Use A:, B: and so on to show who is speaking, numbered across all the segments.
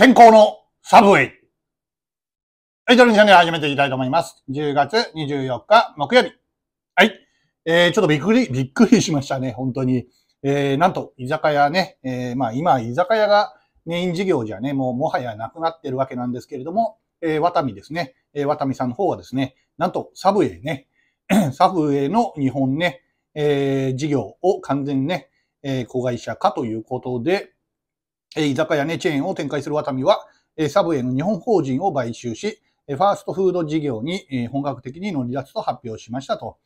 A: 先行のサブウェイ。はい、ドルあチャンネル始めていきたいと思います。10月24日木曜日。はい。えー、ちょっとびっくり、びっくりしましたね、本当に。えー、なんと、居酒屋ね、えー、まあ今、居酒屋がメイン事業じゃね、もうもはやなくなってるわけなんですけれども、えー、ワタミですね、えー、ワタミさんの方はですね、なんと、サブウェイね、サブウェイの日本ね、えー、事業を完全にね、えー、子会社化ということで、居酒屋ね、チェーンを展開するワタミは、サブウェイの日本法人を買収し、ファーストフード事業に本格的に乗り出すと発表しましたと。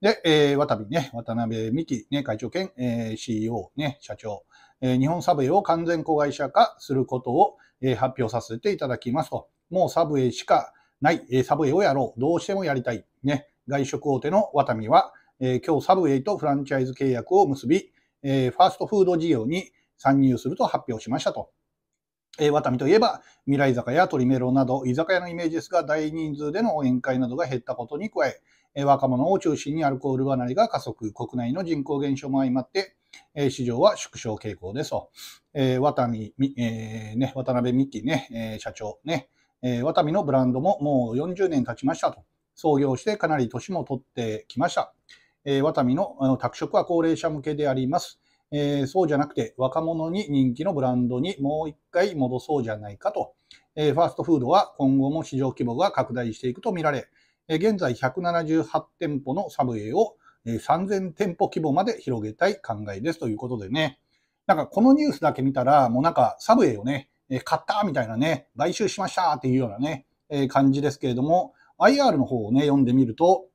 A: で、えワタミね、渡辺美希、ね、会長兼 CEO、ね、社長、日本サブウェイを完全子会社化することを発表させていただきますと。もうサブウェイしかない、サブウェイをやろう、どうしてもやりたい。ね、外食大手のワタミは、今日サブウェイとフランチャイズ契約を結び、ファーストフード事業に参入すると発表しましたと。えー、ワタミといえば、未来坂や鳥メロなど、居酒屋のイメージですが、大人数での宴会などが減ったことに加え、えー、若者を中心にアルコール離れが加速、国内の人口減少も相まって、えー、市場は縮小傾向ですと。えー、ワタミ、えー、ね、渡辺美希ね、えー、社長ね、えー、ワタミのブランドももう40年経ちましたと。創業してかなり年も取ってきました。えー、ワタミの宅食は高齢者向けであります。えー、そうじゃなくて若者に人気のブランドにもう一回戻そうじゃないかと、えー、ファーストフードは今後も市場規模が拡大していくとみられ、えー、現在178店舗のサブウェイを、えー、3000店舗規模まで広げたい考えですということでね。なんかこのニュースだけ見たら、もうなんかサブウェイをね、えー、買ったみたいなね、買収しましたっていうようなね、えー、感じですけれども、IR の方をね、読んでみると、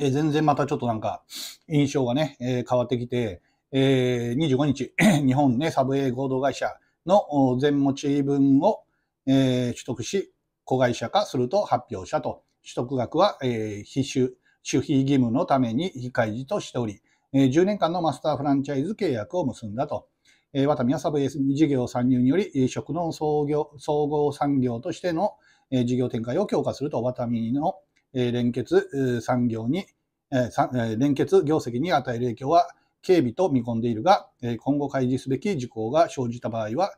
A: えー、全然またちょっとなんか印象がね、えー、変わってきて、えー、25日、日本ね、サブ A 合同会社の全持ち分を、えー、取得し、子会社化すると発表したと。取得額は、えー、必修、守秘義務のために非開示としており、えー、10年間のマスターフランチャイズ契約を結んだと。えー、ワタミはサブ A 事業参入により、食の総業総合産業としての、えー、事業展開を強化すると、ワタミの、えー、連結産業に、えー、連結業績に与える影響は、警備と見込んでいるが、今後開示すべき事項が生じた場合は、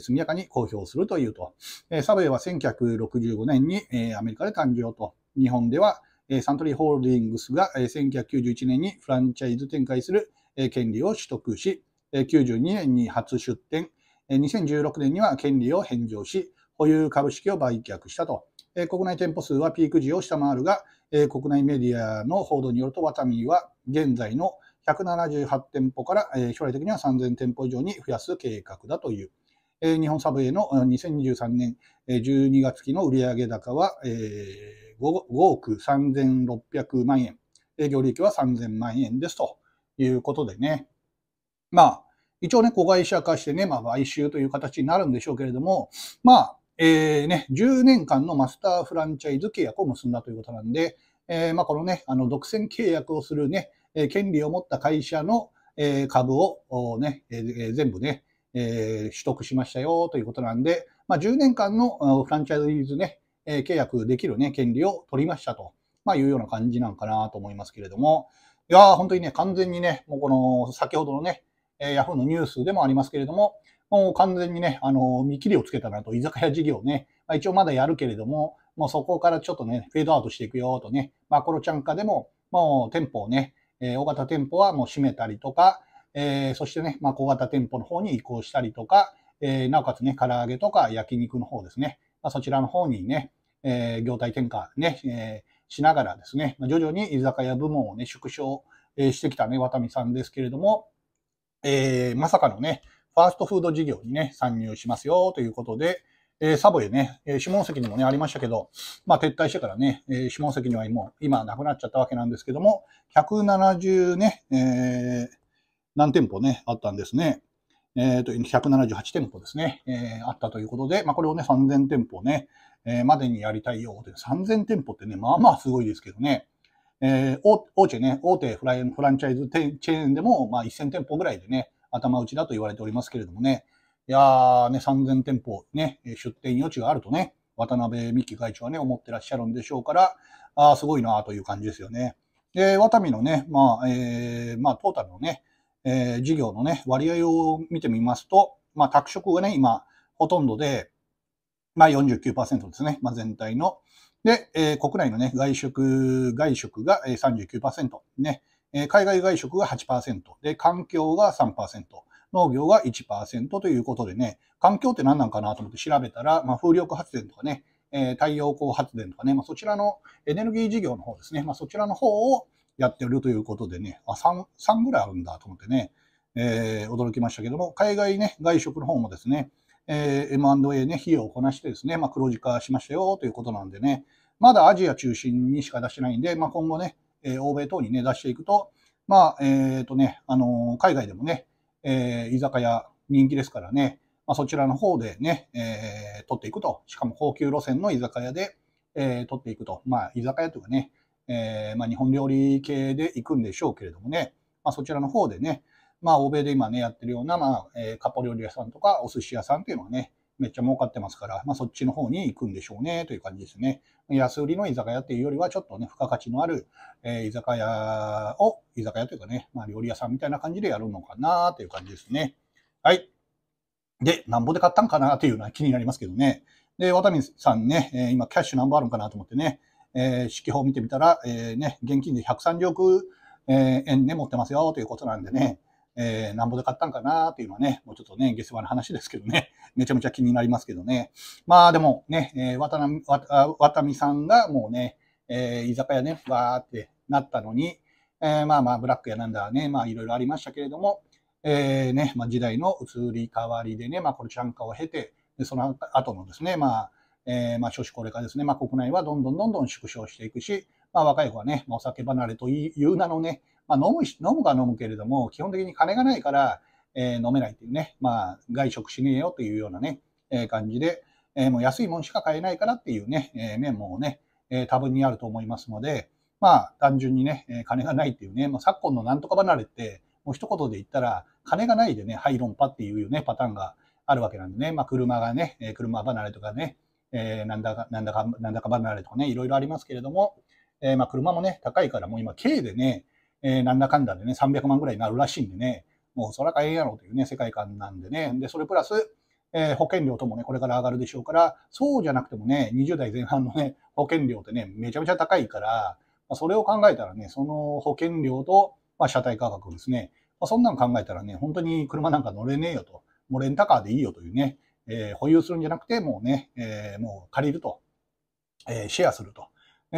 A: 速やかに公表するというと。サェイは1965年にアメリカで誕生と。日本ではサントリーホールディングスが1991年にフランチャイズ展開する権利を取得し、92年に初出展、2016年には権利を返上し、保有株式を売却したと。国内店舗数はピーク時を下回るが、国内メディアの報道によると、ワタミは現在の178店舗から、えー、将来的には3000店舗以上に増やす計画だという。えー、日本サブウェイの2023年12月期の売上高は、えー、5, 億3600万円、営業利益は3000万円ですということでね。まあ、一応ね、子会社化してね、まあ、買収という形になるんでしょうけれども、まあ、えー、ね、10年間のマスターフランチャイズ契約を結んだということなんで、えー、まあ、このね、あの、独占契約をするね、え権利を持った会社の、え株を、ね、え全部ね、え取得しましたよということなんで、まあ、10年間のフランチャイズね、え契約できるね、権利を取りましたと、まあ、いうような感じなんかなと思いますけれども、いやー、本当にね、完全にね、もうこの、先ほどのね、えー、y a のニュースでもありますけれども、もう完全にね、あのー、見切りをつけたなと、居酒屋事業ね、まあ、一応まだやるけれども、もうそこからちょっとね、フェードアウトしていくよとね、マコロちゃんかでも、もう店舗をね、えー、大型店舗はもう閉めたりとか、えー、そしてね、まあ、小型店舗の方に移行したりとか、えー、なおかつね、唐揚げとか焼肉の方ですね、まあ、そちらの方にね、えー、業態転換ね、えー、しながらですね、まあ、徐々に居酒屋部門をね、縮小、えしてきたね、渡美さんですけれども、えー、まさかのね、ファーストフード事業にね、参入しますよということで、えー、サボイね、えー、下関にもね、ありましたけど、まあ、撤退してからね、えー、下関にはもう、今なくなっちゃったわけなんですけども、170ね、えー、何店舗ね、あったんですね。えっ、ー、と、178店舗ですね、えー、あったということで、まあ、これをね、3000店舗ね、えー、までにやりたいよって、3000店舗ってね、まあまあすごいですけどね。えー、大手ね、大手フランチャイズチェーンでも、まあ、1000店舗ぐらいでね、頭打ちだと言われておりますけれどもね、いやーね、3000店舗ね、出店余地があるとね、渡辺美樹会長はね、思ってらっしゃるんでしょうから、ああ、すごいなという感じですよね。で、ワタミのね、まあ、えー、まあ、トータルのね、えー、事業のね、割合を見てみますと、まあ、拓殖がね、今、ほとんどで、まあ49%ですね。まあ全体の。で、えー、国内のね、外食、外食が39%。ね、え海外外食が8%。で、環境が3%。農業が1%ということでね、環境って何なんかなと思って調べたら、まあ、風力発電とかね、え太陽光発電とかね、まあ、そちらのエネルギー事業の方ですね、まあ、そちらの方をやってるということでね、あ 3, 3ぐらいあるんだと思ってね、えー、驚きましたけども、海外ね、外食の方もですね、えー、M&A ね、費用をこなしてですね、まあ、黒字化しましたよということなんでね、まだアジア中心にしか出してないんで、まあ、今後ね、えー、欧米等にね、出していくと、まあ、えっ、ー、とね、あの海外でもね、えー、居酒屋人気ですからね、まあ、そちらの方でね、えー、取っていくと。しかも高級路線の居酒屋で、えー、取っていくと。まあ、居酒屋というかね、えー、まあ、日本料理系で行くんでしょうけれどもね、まあ、そちらの方でね、まあ、欧米で今ね、やってるような、まあ、えー、カポ料理屋さんとか、お寿司屋さんっていうのはね、めっちゃ儲かってますから、まあ、そっちの方に行くんでしょうね、という感じですね。安売りの居酒屋っていうよりは、ちょっとね、付加価値のある、えー、居酒屋を、居酒屋というかね、まあ、料理屋さんみたいな感じでやるのかな、という感じですね。はい。で、なんぼで買ったんかな、というのは気になりますけどね。で、渡辺さんね、え今、キャッシュなんぼあるんかなと思ってね、えー、指揮法を見てみたら、えー、ね、現金で130億、え円ね、持ってますよ、ということなんでね、えー、なんぼで買ったんかなっていうのはね、もうちょっとね、下世話の話ですけどね、めちゃめちゃ気になりますけどね。まあでもね、えー、渡辺、渡辺さんがもうね、えー、居酒屋ね、わーってなったのに、えー、まあまあ、ブラックやなんだね、まあいろいろありましたけれども、えー、ね、まあ時代の移り変わりでね、まあこれちゃんかを経て、でその後のですね、まあ、えー、まあ少子高齢化ですね、まあ国内はどんどんどんどん縮小していくし、まあ若い子はね、まあ、お酒離れという名のね、まあ、飲む飲むか飲むけれども、基本的に金がないから、えー、飲めないっていうね、まあ、外食しねえよというようなね、えー、感じで、えー、もう安いもんしか買えないからっていうね、えー、面もね、え多分にあると思いますので、まあ、単純にね、え金がないっていうね、まあ、昨今のなんとか離れって、もう一言で言ったら、金がないでね、はい、論破っていうね、パターンがあるわけなんでね、まあ、車がね、え車離れとかね、えなんだか、なんだか、なんだか離れとかね、いろいろありますけれども、えまあ、車もね、高いから、もう今、軽でね、えー、なんだかんだでね、300万ぐらいになるらしいんでね、もうそらええやろうというね、世界観なんでね。で、それプラス、えー、保険料ともね、これから上がるでしょうから、そうじゃなくてもね、20代前半のね、保険料ってね、めちゃめちゃ高いから、まあ、それを考えたらね、その保険料と、まあ、車体価格ですね、まあ、そんなん考えたらね、本当に車なんか乗れねえよと、もうレンタカーでいいよというね、えー、保有するんじゃなくて、もうね、えー、もう借りると、えシェアすると。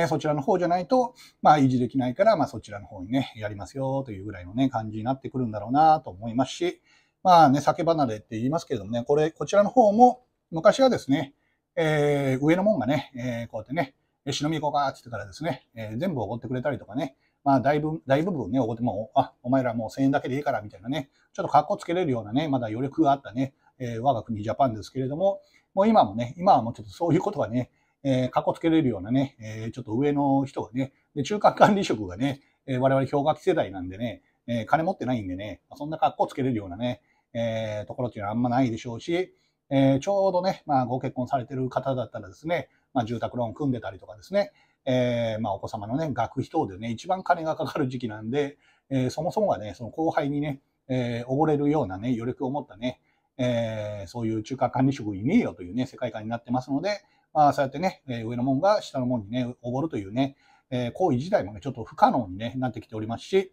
A: えそちらの方じゃないと、まあ、維持できないから、まあ、そちらの方にね、やりますよというぐらいのね、感じになってくるんだろうなと思いますし、まあね、酒離れって言いますけれどもね、これ、こちらの方も、昔はですね、えー、上の門がね、えー、こうやってね、忍び行こうかって言ってからですね、えー、全部おごってくれたりとかね、まあ、大分、大部分ね、おごっても、あ、お前らもう1000円だけでいいから、みたいなね、ちょっと格好つけれるようなね、まだ余力があったね、え我が国ジャパンですけれども、もう今もね、今はもうちょっとそういうことはね、えー、かっこつけれるようなね、えー、ちょっと上の人がね、で中核管理職がね、えー、我々氷河期世代なんでね、えー、金持ってないんでね、そんな格好つけれるようなね、えー、ところっていうのはあんまないでしょうし、えー、ちょうどね、まあ、ご結婚されてる方だったらですね、まあ、住宅ローン組んでたりとかですね、えー、まあ、お子様のね、学費等でね、一番金がかかる時期なんで、えー、そもそもがね、その後輩にね、えー、溺れるようなね、余力を持ったね、えー、そういう中華管理職にねえよというね、世界観になってますので、まあ、そうやってね、上の門が下の門にね、おごるというね、え行為自体もね、ちょっと不可能に、ね、なってきておりますし、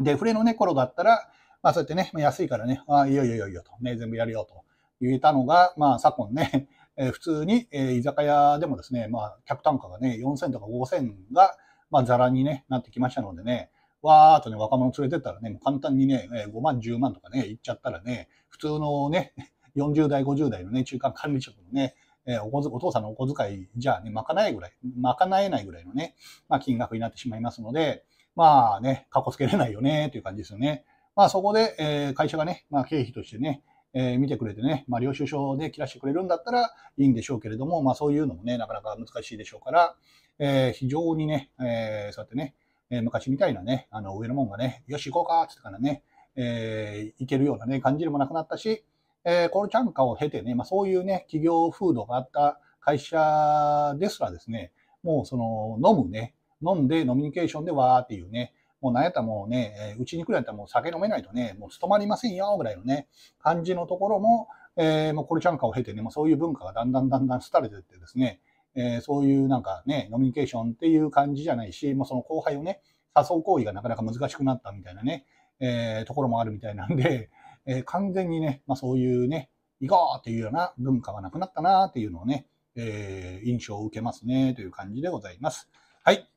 A: デフレのね、頃だったら、まあそうやってね、安いからね、あいいよいいよいいよと、ね、全部やるよと言えたのが、まあ昨今ね、え普通に、え居酒屋でもですね、まあ客単価がね、4000とか5000が、まあざらに、ね、なってきましたのでね、わーっとね、若者連れてったらね、簡単にね、5万、10万とかね、行っちゃったらね、普通のね、40代、50代のね、中間管理職のね、えー、おお父さんのお小遣いじゃね、まかないぐらい、なえないぐらいのね、まあ、金額になってしまいますので、まあね、かっこつけれないよね、という感じですよね。まあそこで、えー、会社がね、まあ経費としてね、えー、見てくれてね、まあ領収書で切らしてくれるんだったらいいんでしょうけれども、まあそういうのもね、なかなか難しいでしょうから、えー、非常にね、えー、そうやってね、えー、昔みたいなね、あの上のもんがね、よし行こうか、つってからね、えー、いけるようなね、感じでもなくなったし、えー、ルチャンカを経てね、まあ、そういうね、企業風土があった会社ですらですね、もうその飲むね、飲んで飲みニケーションでわーっていうね、もうなんやったらもうね、うちに来るやったらもう酒飲めないとね、もう務まりませんよぐらいのね、感じのところも、えー、もうこルチャンカを経てね、もうそういう文化がだんだんだんだん廃れてってですね、えー、そういうなんかね、飲みニケーションっていう感じじゃないし、もうその後輩をね、誘う行為がなかなか難しくなったみたいなね、えー、ところもあるみたいなんで、えー、完全にね、まあ、そういうね、行こうっていうような文化はなくなったなっていうのをね、えー、印象を受けますねという感じでございます。はい。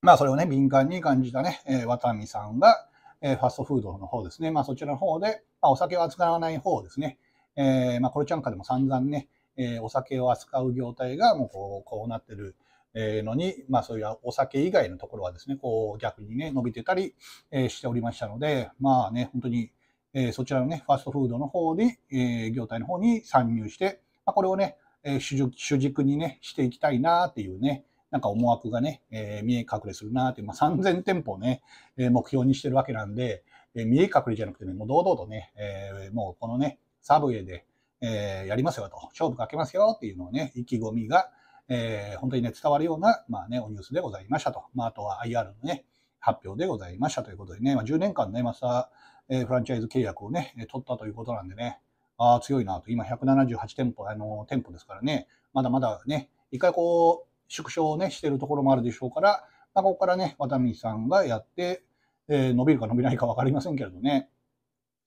A: まあそれをね、敏感に感じたね、えー、渡美さんが、えー、ファストフードの方ですね。まあそちらの方で、まあ、お酒を扱わない方ですね。えー、まあこれちゃんかでも散々ね、えー、お酒を扱う業態がもうこうこうなってる。のに、まあそういうお酒以外のところはですね、こう逆にね、伸びてたりしておりましたので、まあね、本当にえー、そちらのね、ファストフードの方に、えー、業態の方に参入して、まあ、これをね、えー、主軸にね、していきたいなっていうね、なんか思惑がね、えー、見え隠れするなっていう、まあ、3000店舗ね、えー、目標にしてるわけなんで、えー、見え隠れじゃなくてね、もう堂々とね、えー、もうこのね、サブウェイで、えー、やりますよと、勝負かけますよっていうのをね、意気込みが、えー、本当にね、伝わるような、まあね、おニュースでございましたと。まあ、あとは IR のね、発表でございましたということでね、まあ、10年間ね、また、えフランチャイズ契約をね、取ったということなんでね、ああ、強いなと。今、178店舗、あの、店舗ですからね、まだまだね、一回こう、縮小をね、してるところもあるでしょうから、まあ、ここからね、渡辺さんがやって、えー、伸びるか伸びないか分かりませんけれどね、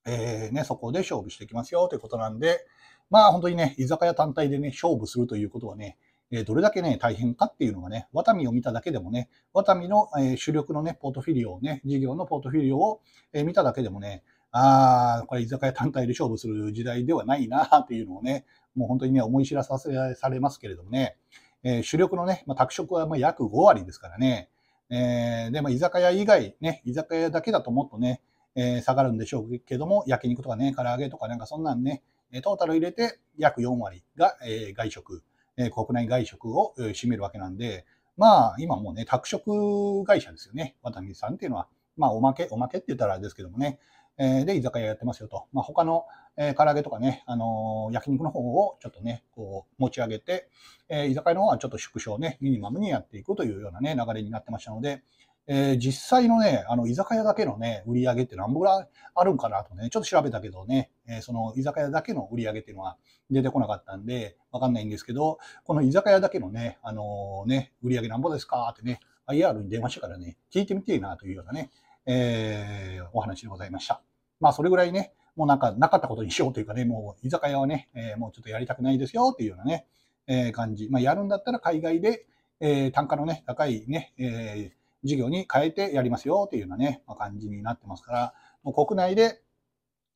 A: えー、ね、そこで勝負していきますよということなんで、まあ本当にね、居酒屋単体でね、勝負するということはね、えどれだけね、大変かっていうのがね、ワタミを見ただけでもね、ワタミの、え主力のね、ポートフィリオをね、事業のポートフィリオを、え見ただけでもね、ああ、これ居酒屋単体で勝負する時代ではないな っていうのをね、もう本当にね、思い知らさせされますけれどもね、え主力のね、まあ、拓殖はま約5割ですからね、えー、で、まあ、居酒屋以外、ね、居酒屋だけだともっとね、えー、下がるんでしょうけども、焼肉とかね、唐揚げとかなんかそんなんね、トータル入れて約4割が、えー、外食。え国内外食を占めるわけなんで、まあ、今もうね、宅食会社ですよね。渡辺さんっていうのは。まあ、おまけ、おまけって言ったらあれですけどもね。えー、で、居酒屋やってますよと。まあ、他の、えー、唐揚げとかね、あのー、焼肉の方をちょっとね、こう、持ち上げて、えー、居酒屋の方はちょっと縮小ね、ミニマムにやっていくというようなね、流れになってましたので、えー、実際のね、あの、居酒屋だけのね、売り上げって何ぼぐらいあるんかなとね、ちょっと調べたけどね、えー、その居酒屋だけの売り上げっていうのは出てこなかったんで、わかんないんですけど、この居酒屋だけのね、あのー、ね、売り上げなんぼですかってね、IR に電話してからね、聞いてみていいなというようなね、えー、お話でございました。まあ、それぐらいね、もうなんかなかったことにしようというかね、もう居酒屋はね、えー、もうちょっとやりたくないですよっていうようなね、えー、感じ。まあ、やるんだったら海外で、えー、単価のね、高いね、えー、事業に変えてやりますよというようなね、まあ、感じになってますから、もう国内で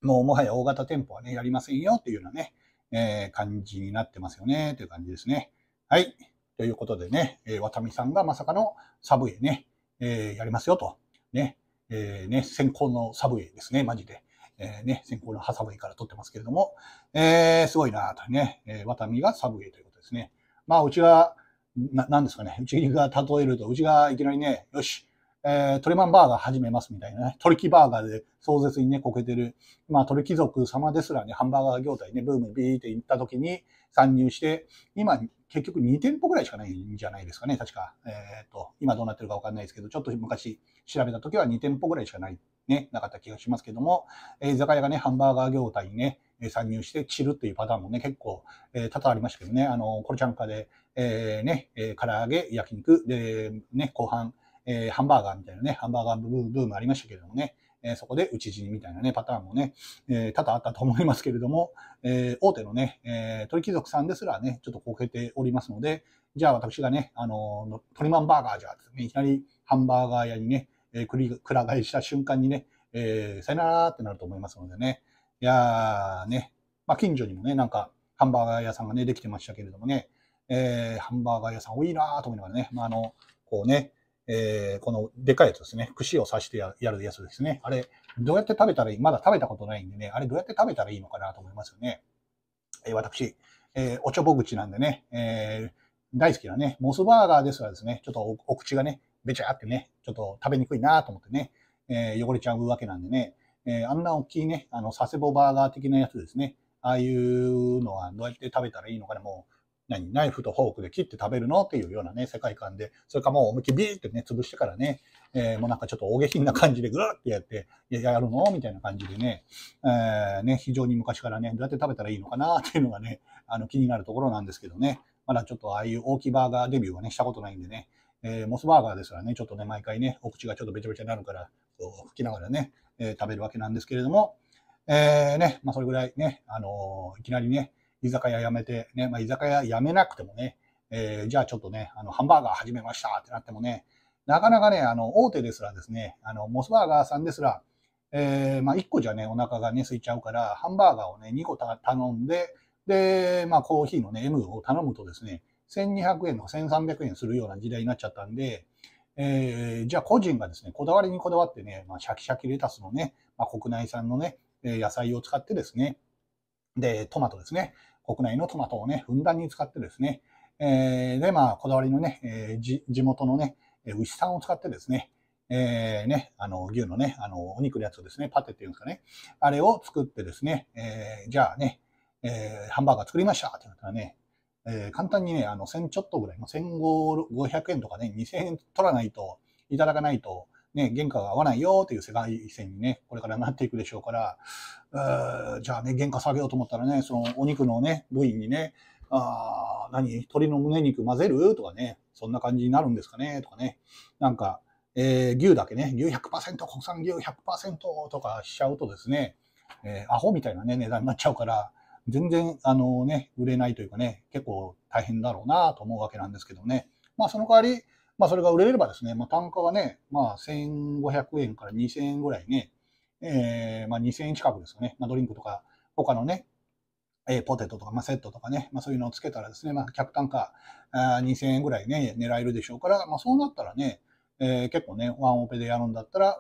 A: もうもはや大型店舗はね、やりませんよというようなね、えー、感じになってますよね、という感じですね。はい。ということでね、えー、渡美さんがまさかのサブウェイね、えー、やりますよと。ね、えー、ね、先行のサブウェイですね、マジで。えー、ね、先行のハサブウェイから撮ってますけれども、えー、すごいなとね、えー、渡美がサブウェイということですね。まあ、うちは、ななんですかね、うちが例えると、うちがいきなりね、よし、えー、トレマンバーガー始めますみたいなね、トリキバーガーで壮絶にね、こけてる、まあトリキ族様ですらね、ハンバーガー業態ね、ブームビーって行った時に参入して、今、結局2店舗ぐらいしかないんじゃないですかね、確か。えっ、ー、と、今どうなってるかわかんないですけど、ちょっと昔調べた時は2店舗ぐらいしかない、ね、なかった気がしますけども、えー、居酒屋がね、ハンバーガー業態にね、参入して散るというパターンもね、結構、え多々ありましたけどね、あの、コルチャンカで、えー、ね、え唐揚げ、焼肉、で、ね、後半、えハンバーガーみたいなね、ハンバーガーブームありましたけれどもね、えそこで打ち死にみたいなね、パターンもね、え多々あったと思いますけれども、え大手のね、え鳥貴族さんですらね、ちょっとこけておりますので、じゃあ私がね、あの、トリマンバーガーじゃ、ね、いきなりハンバーガー屋にね、えー、くら替えした瞬間にね、えー、さよならってなると思いますのでね、いやーね、まあ、近所にもね、なんかハンバーガー屋さんがね、できてましたけれどもね、えー、ハンバーガー屋さん多いなーと思いながらね、まあ、あの、こうね、えー、このでかいやつですね、串を刺してやるやつですね。あれ、どうやって食べたらいいまだ食べたことないんでね、あれどうやって食べたらいいのかなと思いますよね。えー、私、えー、おちょぼ口なんでね、え大好きなね、モスバーガーですらですね、ちょっとお口がね、べちゃってね、ちょっと食べにくいなと思ってね、え汚れちゃうわけなんでね、えー、あんな大きいね、あの、佐世保バーガー的なやつですね。ああいうのはどうやって食べたらいいのかね、もう、何、ナイフとフォークで切って食べるのっていうようなね、世界観で、それかもう思いっきりビーってね、潰してからね、えー、もうなんかちょっと大下品な感じでぐーってやって、や、やるのみたいな感じでね、えー、ね、非常に昔からね、どうやって食べたらいいのかなっていうのがね、あの、気になるところなんですけどね、まだちょっとああいう大きいバーガーデビューはね、したことないんでね、えー、モスバーガーですからね、ちょっとね、毎回ね、お口がちょっとべちゃべちゃになるから、こう、吹きながらね、え食べるわけなんですけれども、えー、ね、まあ、それぐらいね、あのいきなりね、居酒屋辞めて、ね、まあ、居酒屋辞めなくてもね、えー、じゃあちょっとね、あの、ハンバーガー始めましたってなってもね、なかなかね、あの、大手ですらですね、あの、モスバーガーさんですら、えー、まあ、1個じゃね、お腹がね、空いちゃうから、ハンバーガーをね、2個頼んで、で、まあ、コーヒーのね、M を頼むとですね、1200円の1300円するような時代になっちゃったんで、えー、じゃあ個人がですね、こだわりにこだわってね、まあ、シャキシャキレタスのね、まあ、国内産のね、野菜を使ってですね、で、トマトですね、国内のトマトをね、ふんだんに使ってですね、えー、で、まあ、こだわりのね、えー、地元のね、牛さんを使ってですね、えー、ね、あの、牛のね、あの、お肉のやつをですね、パテっていうんですかね、あれを作ってですね、えー、じゃあね、えー、ハンバーガー作りましたって言ったらね、えー、簡単にね、あの、1000ちょっとぐらい、1500円とかね、2000円取らないと、いただかないと、ね、原価が合わないよっていう世界線にね、これからなっていくでしょうから、じゃあね、原価下げようと思ったらね、そのお肉のね、部位にね、あ何鶏の胸肉混ぜるとかね、そんな感じになるんですかねとかね。なんか、えー、牛だけね、牛100%、国産牛100%とかしちゃうとですね、えー、アホみたいなね、値段になっちゃうから、全然、あのね、売れないというかね、結構大変だろうなと思うわけなんですけどね。まあ、その代わり、まあ、それが売れればですね、まあ、単価はね、まあ、1500円から2000円ぐらいね、えー、まあ、2000円近くですよね。まあ、ドリンクとか、他のね、えー、ポテトとか、まあ、セットとかね、まあ、そういうのをつけたらですね、まあ、客単価あ2000円ぐらいね、狙えるでしょうから、まあ、そうなったらね、えー、結構ね、ワンオペでやるんだったら、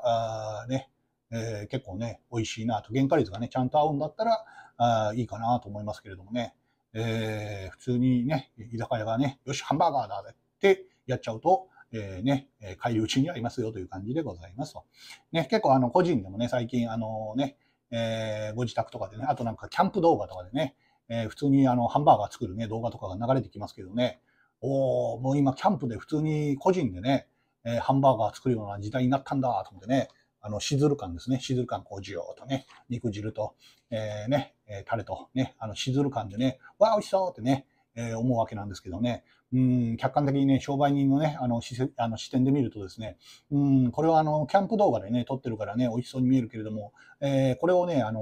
A: あね、えー、結構ね、美味しいなと、原価率がね、ちゃんと合うんだったら、あいいかなと思いますけれどもね。えー、普通にね、居酒屋がね、よし、ハンバーガーだってやっちゃうと、えー、ね、帰り討ちにありますよという感じでございますと。ね、結構あの、個人でもね、最近あのね、えー、ご自宅とかでね、あとなんかキャンプ動画とかでね、えー、普通にあの、ハンバーガー作るね、動画とかが流れてきますけどね、おー、もう今キャンプで普通に個人でね、えー、ハンバーガー作るような時代になったんだと思ってね、あの、しずる感ですね。しずる感、こう、じゅーとね、肉汁と、えー、ね、えー、タレと、ね、あの、しずる感でね、わあ、美味しそうってね、えー、思うわけなんですけどね。うん、客観的にね、商売人のね、あの、視あの視点で見るとですね、うん、これはあの、キャンプ動画でね、撮ってるからね、美味しそうに見えるけれども、えー、これをね、あの、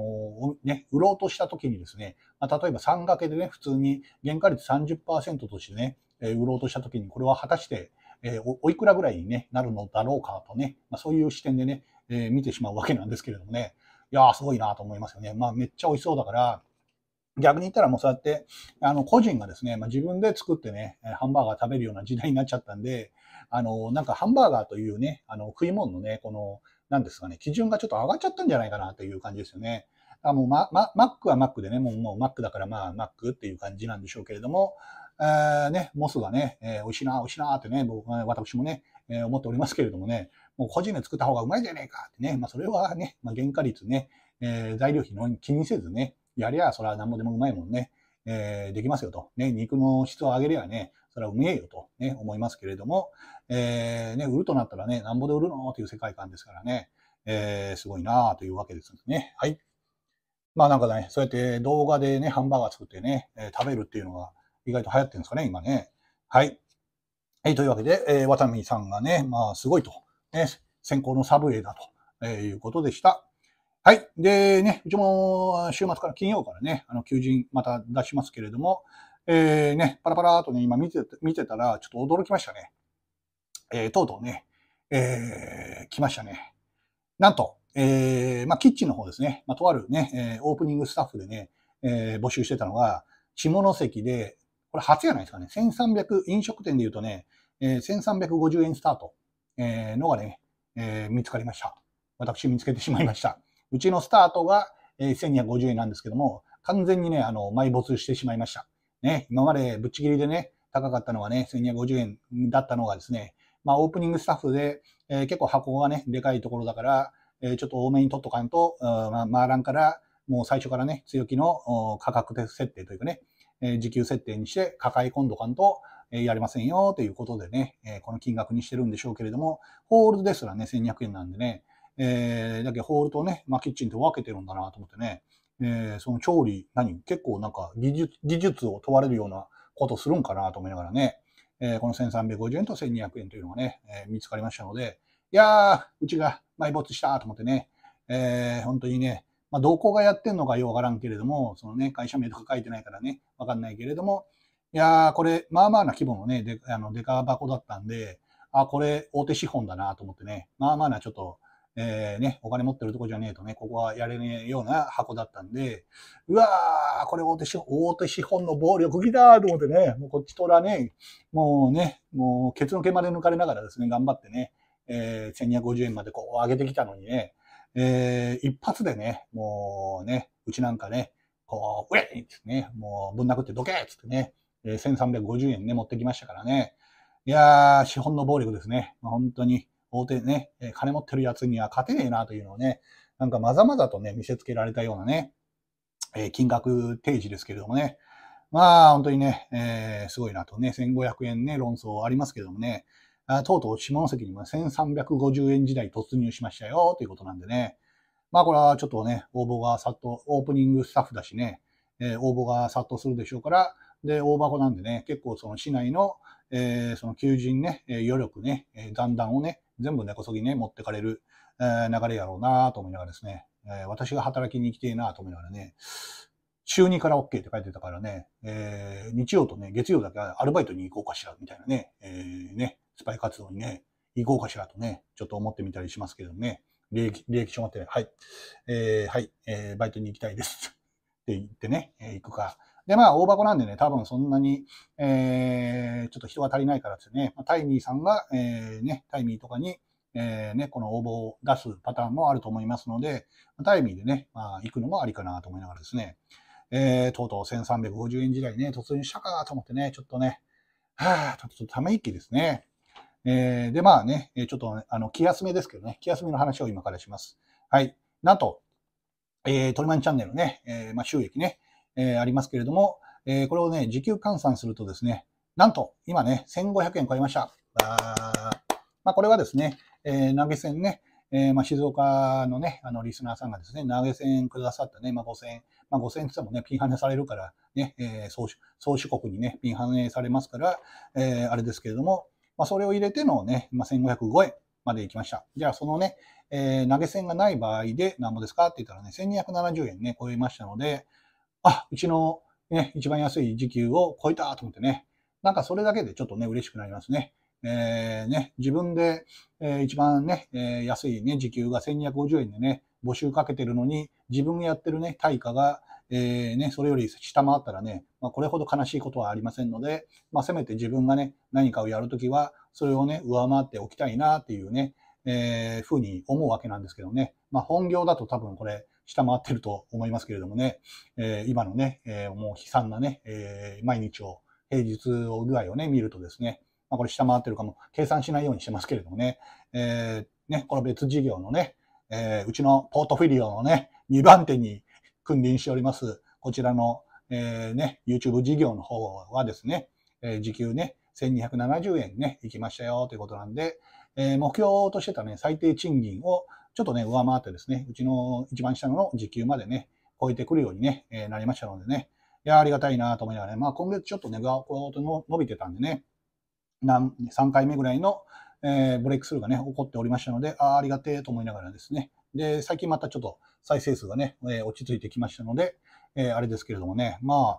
A: ね、売ろうとした時にですね、まあ、例えば三掛けでね、普通に原価率30%としてね、えー、売ろうとした時に、これは果たして、えおいくらぐらいに、ね、なるのだろうかとね、まあ、そういう視点でね、えー、見てしまうわけなんですけれどもね。いやー、すごいなと思いますよね。まあ、めっちゃ美味しそうだから、逆に言ったらもうそうやって、あの、個人がですね、まあ、自分で作ってね、ハンバーガー食べるような時代になっちゃったんで、あの、なんかハンバーガーというね、あの、食い物のね、この、なんですかね、基準がちょっと上がっちゃったんじゃないかなという感じですよね。あもうマ、ま、マックはマックでね、もうもうマックだからまあ、マックっていう感じなんでしょうけれども、えー、ね、モスがね、えー、美味しいな、美味しいなってね、僕、私もね、えー、思っておりますけれどもね、もう個人で作った方がうまいじゃねえかってね、まあ、それはね、まあ、原価率ね、えー、材料費の気にせずね、やりゃそれは何ぼでもうまいもんね、えー、できますよと。ね、肉の質を上げりゃね、それはうめえよと、ね、思いますけれども、えー、ね、売るとなったらね、なんぼで売るのという世界観ですからね、えー、すごいなというわけですね。はい。まあなんかね、そうやって動画でね、ハンバーガー作ってね、えー、食べるっていうのが意外と流行ってるんですかね、今ね。はい。はい、というわけで、えー、渡辺さんがね、まあすごいと。ね、先行のサブウェイだと、えいうことでした。はい。でね、うちも週末から金曜からね、あの、求人また出しますけれども、えー、ね、パラパラーとね、今見て見てたら、ちょっと驚きましたね。えー、とうとうね、えー、来ましたね。なんと、えー、まあ、キッチンの方ですね。まあ、とあるね、えー、オープニングスタッフでね、えー、募集してたのが、下関で、これ初じゃないですかね。1300、飲食店で言うとね、えー、1350円スタートえー、のがね、えー、見つかりました。私見つけてしまいました。うちのスタートが、えー、1250円なんですけども、完全にね、あの、埋没してしまいました。ね、今までぶっちぎりでね、高かったのがね、1250円だったのがですね、まあ、オープニングスタッフで、えー、結構箱がね、でかいところだから、えー、ちょっと多めに取っとかんと、まあ、マーランから、もう最初からね、強気の価格設定というかね、えー、時給設定にして抱え込んどかんと、えやりませんよということでね、えこの金額にしてるんでしょうけれども、ホールドですらね、1200円なんでね、えー、だけホールとね、まあ、キッチンと分けてるんだなと思ってね、えー、その調理、何結構なんか技術技術を問われるようなことするんかなと思いながらね、えー、この1350円と1200円というのがね、えー、見つかりましたので、いやー、うちが埋没したと思ってね、えー、本当にね、まあ、どこがやってんのかようわからんけれども、そのね、会社名とか書いてないからね、わかんないけれども、いやー、これ、まあまあな規模のね、であのデカ箱だったんで、あ、これ、大手資本だなと思ってね、まあまあなちょっと、えー、ね、お金持ってるとこじゃねえとね、ここはやれねえような箱だったんで、うわー、これ大手資本、大手資本の暴力儀だと思ってね、もうこっちとらね、もうね、もうケツの毛まで抜かれながらですね、頑張ってね、えー、1250円までこう上げてきたのにね、えー、一発でね、もうね、うちなんかね、こう、ウェイってね、もうぶん殴ってどけっつってね、え1350円ね、持ってきましたからね。いやー、資本の暴力ですね。本当に、大手ね、金持ってるやつには勝てねえなというのをね、なんかまざまざとね、見せつけられたようなね、えー、金額提示ですけれどもね。まあ、本当にね、えー、すごいなとね、1500円ね、論争ありますけどもね、あとうとう下関にも1350円時代突入しましたよ、ということなんでね。まあ、これはちょっとね、応募が殺到、オープニングスタッフだしね、えー、応募が殺到するでしょうから、で、大箱なんでね、結構その市内の、えー、その求人ね、余力ね、残弾をね、全部根こそぎね、持ってかれる、えー、流れやろうなと思いながらですね、えー、私が働きに行きてえなと思いながらね、週2から OK って書いてたからね、えー、日曜とね、月曜だけアルバイトに行こうかしら、みたいなね、えー、ね、スパイ活動にね、行こうかしらとね、ちょっと思ってみたりしますけどね、利益、利益書持って、はい、えー、はい、えー、バイトに行きたいですって言ってね、えー、行くか、で、まあ、大箱なんでね、多分そんなに、えー、ちょっと人が足りないからですね、まあ、タイミーさんが、えー、ね、タイミーとかに、えー、ね、この応募を出すパターンもあると思いますので、タイミーでね、まあ、行くのもありかなと思いながらですね、えー、とうとう1350円時代ね、突入したかと思ってね、ちょっとね、はぁ、ちょっとため息ですね。えー、で、まあね、ちょっと、ね、あの、気休めですけどね、気休めの話を今からします。はい。なんと、えー、トリマンチャンネルね、えー、まあ、収益ね、えー、ありますけれども、えー、これをね、時給換算するとですね、なんと、今ね、1500円超えました。あまあ、これはですね、えー、投げ銭ね、えー、まあ、静岡のね、あの、リスナーさんがですね、投げ銭くださったね、まあ、5000円、まあ、5000円って言ってもね、ピンハネされるからね、えー、総主国にね、ピンハネされますから、えー、あれですけれども、まあ、それを入れてのね、まあ、1505円まで行きました。じゃあ、そのね、えー、投げ銭がない場合で何ぼですかって言ったらね、1270円ね、超えましたので、あ、うちのね、一番安い時給を超えたと思ってね。なんかそれだけでちょっとね、嬉しくなりますね。えー、ね、自分で、えー、一番ね、えー、安いね、時給が1250円でね、募集かけてるのに、自分がやってるね、対価が、えー、ね、それより下回ったらね、まあ、これほど悲しいことはありませんので、まあ、せめて自分がね、何かをやるときは、それをね、上回っておきたいなっていうね、えー、ふうに思うわけなんですけどね。まあ、本業だと多分これ、下回ってると思いますけれどもね、えー、今のね、えー、もう悲惨なね、えー、毎日を、平日を具合をね、見るとですね、まあ、これ下回ってるかも、計算しないようにしてますけれどもね、えー、ね、この別事業のね、えー、うちのポートフィリオのね、2番手に君臨しております、こちらの、えー、ね、YouTube 事業の方はですね、えー、時給ね、1270円ね、行きましたよということなんで、えー、目標としてたね、最低賃金をちょっとね、上回ってですね、うちの一番下の時給までね、超えてくるようにね、えー、なりましたのでね、いや、ありがたいなと思いながらね、まあ今月ちょっとね、ガーコートの伸びてたんでね、何3回目ぐらいの、えー、ブレイクスルーがね、起こっておりましたので、ああ、ありがてえと思いながらですね、で、最近またちょっと再生数がね、えー、落ち着いてきましたので、えあれですけれどもね、ま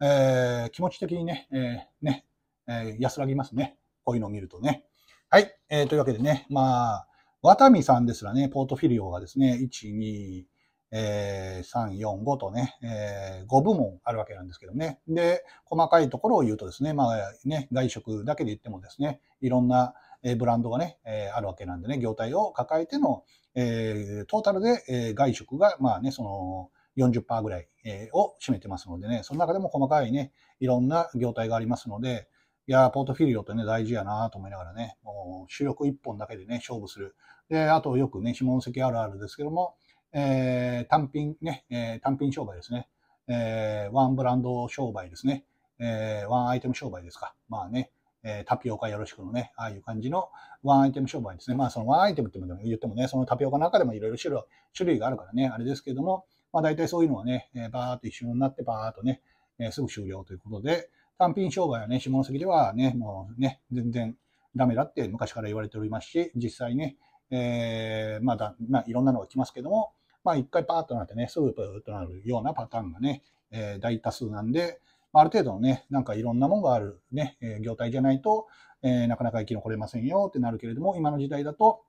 A: あ、え気持ち的にね、えね、え安らぎますね。こういうのを見るとね。はい。えー、というわけでね、まあ、ワタミさんですらね、ポートフィリオがですね、1、2、えー、3、4、5とね、えー、5部門あるわけなんですけどね。で、細かいところを言うとですね、まあね、外食だけで言ってもですね、いろんなブランドがね、えー、あるわけなんでね、業態を抱えての、えー、トータルで、えー、外食が、まあね、その、40%ぐらいを占めてますのでね、その中でも細かいね、いろんな業態がありますので、いやポートフィリオってね、大事やなと思いながらね、もう主力1本だけでね、勝負する。で、あとよくね、下関あるあるですけども、えー、単品ね、えー、単品商売ですね。えー、ワンブランド商売ですね。えー、ワンアイテム商売ですか。まあね、えタピオカよろしくのね、ああいう感じのワンアイテム商売ですね。まあそのワンアイテムって言ってもね、そのタピオカの中でもいろいろ種類種類があるからね、あれですけども、まあ大体そういうのはね、えー、バーっと一瞬になってバーっとね、えすぐ終了ということで、単品商売はね、下関ではね、もうね、全然ダメだって昔から言われておりますし、実際ね、えー、まだ、まあ、いろんなのが来ますけども、まあ、一回パーッとなってね、すぐパーッとなるようなパターンがね、えー、大多数なんで、ある程度のね、なんかいろんなものがあるね、えー、業態じゃないと、えー、なかなか生き残れませんよってなるけれども、今の時代だと、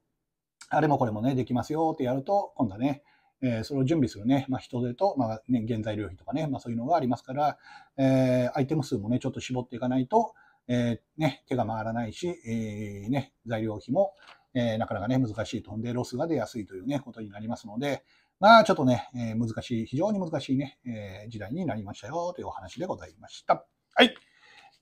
A: あれもこれもね、できますよってやると、今度はね、えー、それを準備するね、まあ、人手と、まあね、原材料費とかね、まあ、そういうのがありますから、えー、アイテム数もね、ちょっと絞っていかないと、えー、ね、手が回らないし、えー、ね、材料費も、えー、なかなかね、難しいと。んで、ロスが出やすいというね、ことになりますので、まあ、ちょっとね、えー、難しい、非常に難しいね、えー、時代になりましたよ、というお話でございました。はい。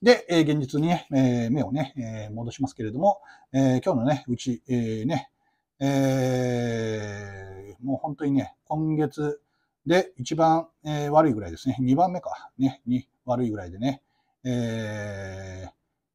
A: で、えー、現実にね、えー、目をね、えー、戻しますけれども、えー、今日のね、うち、えー、ね、えー、もう本当にね、今月で一番、えー、悪いぐらいですね。2番目か。ね、に悪いぐらいでね。え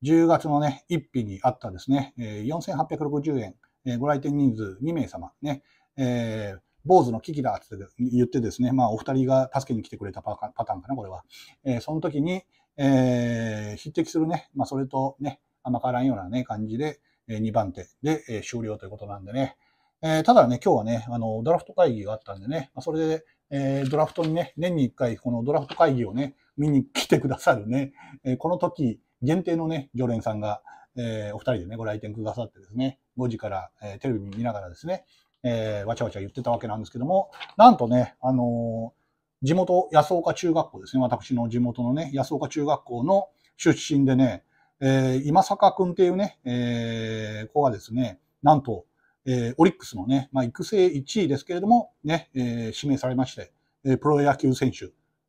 A: ー、10月のね、1日にあったですね、えー、4860円、えー、ご来店人数2名様、ね、えー、坊主の危機だって言ってですね、まあお二人が助けに来てくれたパターンかな、これは。えー、その時に、えー、匹敵するね、まあそれとね、甘辛いようなね、感じで、2番手で終了ということなんでね。えただね、今日はね、あの、ドラフト会議があったんでね、それで、えドラフトにね、年に1回、このドラフト会議をね、見に来てくださるね、えこの時限定のね、常連さんが、えお二人でね、ご来店くださってですね、5時から、えテレビ見ながらですね、えー、わちゃわちゃ言ってたわけなんですけども、なんとね、あのー、地元安岡中学校ですね、私の地元のね、安岡中学校の出身でね、えー、今坂君っていうね、えー、子がですね、なんと、えー、オリックスのね、まあ、育成1位ですけれども、ね、えー、指名されまして、えー、プロ野球選手、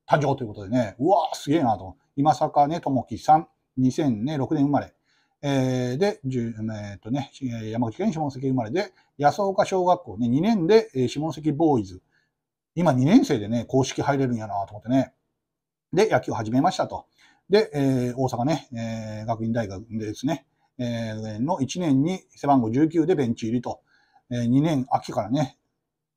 A: 誕生ということでね、うわー、すげえなと。今坂ね、智樹さん、2006年生まれ。えー、で、えー、っとね、山口県下関生まれで、安岡小学校ね、2年で、えー、下関ボーイズ。今2年生でね、公式入れるんやなと思ってね。で、野球を始めましたと。で、えー、大阪ね、えー、学院大学でですね、えー、の1年に背番号19でベンチ入りと、えー、2年秋からね、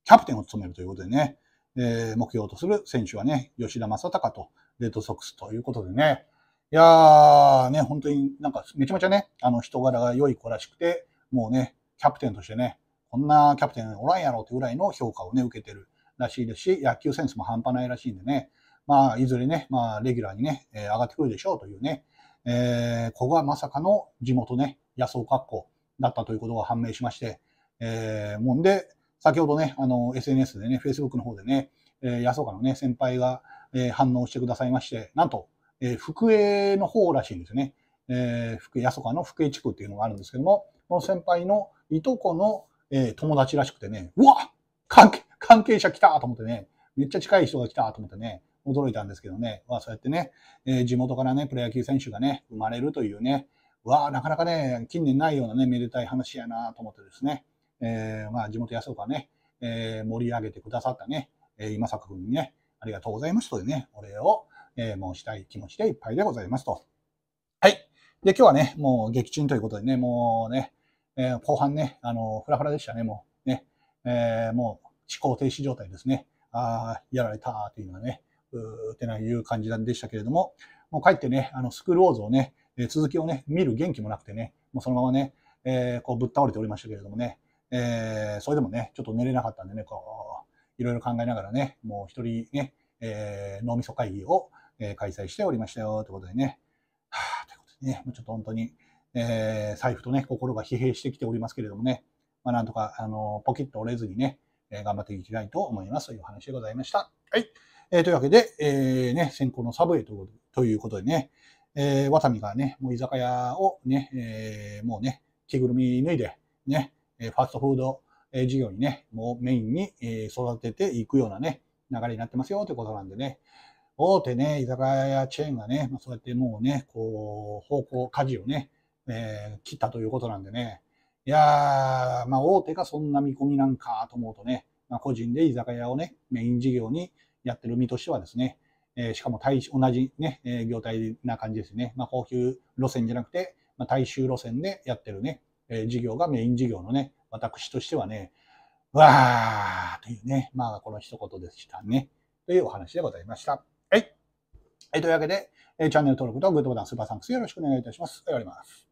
A: キャプテンを務めるということでね、えー、目標とする選手はね、吉田正尚とレッドソックスということでね、いやー、ね、本当になんかめちゃめちゃね、あの人柄が良い子らしくて、もうね、キャプテンとしてね、こんなキャプテンおらんやろってぐらいの評価をね、受けてるらしいですし、野球センスも半端ないらしいんでね、まあ、いずれね、まあ、レギュラーにね、えー、上がってくるでしょうというね、えー、ここはまさかの地元ね、野草格好だったということが判明しまして、えー、もんで、先ほどね、あの、SNS でね、Facebook の方でね、えー、野草家のね、先輩が、えー、反応してくださいまして、なんと、えー、福江の方らしいんですよね。えー、福江、安岡の福江地区っていうのがあるんですけども、この先輩のいとこの、えー、友達らしくてね、うわ関係関係者来たと思ってね、めっちゃ近い人が来たと思ってね、驚いたんですけどね、まあ、そうやってね、えー、地元からね、プロ野球選手がね、生まれるというね、わあ、なかなかね、近年ないようなね、めでたい話やなと思ってですね、えー、まあ、地元安岡ね、えー、盛り上げてくださったね、え今坂君にね、ありがとうございますというね、お礼を、え申したい気持ちでいっぱいでございますと。はい。で、今日はね、もう劇中ということでね、もうね、え後半ね、あの、ふらふらでしたね、もうね、えもう思考停止状態ですね。ああ、やられたというのはね、ってないう感じでしたけれども、もう帰ってね、あの、スクールウォーズをね、え続きをね、見る元気もなくてね、もうそのままね、えー、こうぶっ倒れておりましたけれどもね、えー、それでもね、ちょっと寝れなかったんでね、こう、いろいろ考えながらね、もう一人ね、えー、脳みそ会議を、え開催しておりましたよ、ということでね。はぁ、ということでね、もうちょっと本当に、え財布とね、心が疲弊してきておりますけれどもね、まあ、なんとか、あの、ポキッと折れずにね、え頑張っていきたいと思います。という話でございました。はい。えー、というわけで、えー、ね、先行のサブウェイということでね、えー、ワタミがね、もう居酒屋をね、えー、もうね、着ぐるみ脱いで、ね、ファーストフード事業にね、もうメインに育てていくようなね、流れになってますよということなんでね、大手ね、居酒屋チェーンがね、まあ、そうやってもうね、こう、方向、舵をね、えー、切ったということなんでね、いやー、まあ大手がそんな見込みなんかと思うとね、まあ、個人で居酒屋をね、メイン事業にやってる身としてはですね、えー、しかも対同じね、えー、業態な感じですね。まあ、高級路線じゃなくて、まあ、大衆路線でやってるね、えー、事業がメイン事業のね、私としてはね、わーというね、まあ、この一言でしたね。というお話でございました。はい。えー、というわけで、えー、チャンネル登録とグッドボタン、スーパーサンクスよろしくお願いいたします。やります。